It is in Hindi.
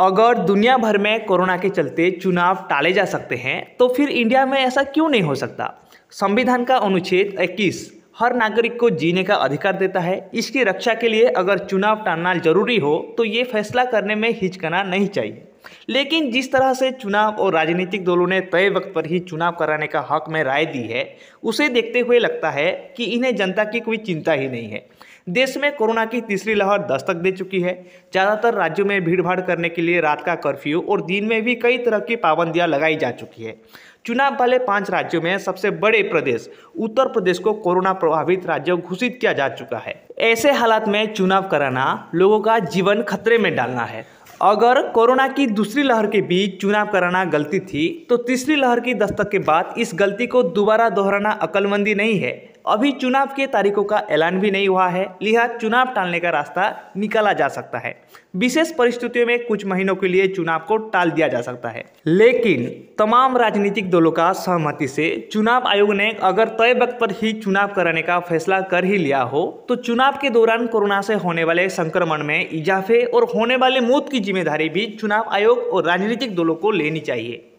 अगर दुनिया भर में कोरोना के चलते चुनाव टाले जा सकते हैं तो फिर इंडिया में ऐसा क्यों नहीं हो सकता संविधान का अनुच्छेद 21 हर नागरिक को जीने का अधिकार देता है इसकी रक्षा के लिए अगर चुनाव टालना जरूरी हो तो ये फैसला करने में हिचकना नहीं चाहिए लेकिन जिस तरह से चुनाव और राजनीतिक दलों ने तय वक्त पर ही चुनाव कराने का हक में राय दी है उसे देखते हुए लगता है कि इन्हें जनता की कोई चिंता ही नहीं है देश में कोरोना की तीसरी लहर दस्तक दे चुकी है ज़्यादातर राज्यों में भीड़भाड़ करने के लिए रात का कर्फ्यू और दिन में भी कई तरह की पाबंदियां लगाई जा चुकी है चुनाव वाले पांच राज्यों में सबसे बड़े प्रदेश उत्तर प्रदेश को कोरोना प्रभावित राज्य घोषित किया जा चुका है ऐसे हालात में चुनाव कराना लोगों का जीवन खतरे में डालना है अगर कोरोना की दूसरी लहर के बीच चुनाव कराना गलती थी तो तीसरी लहर की दस्तक के बाद इस गलती को दोबारा दोहराना अकलमंदी नहीं है अभी चुनाव के तारीखों का ऐलान भी नहीं हुआ है लिहाज चुनाव टालने का रास्ता निकाला जा सकता है विशेष परिस्थितियों में कुछ महीनों के लिए चुनाव को टाल दिया जा सकता है लेकिन तमाम राजनीतिक दलों का सहमति से चुनाव आयोग ने अगर तय वक्त पर ही चुनाव कराने का फैसला कर ही लिया हो तो चुनाव के दौरान कोरोना से होने वाले संक्रमण में इजाफे और होने वाले मौत की जिम्मेदारी भी चुनाव आयोग और राजनीतिक दलों को लेनी चाहिए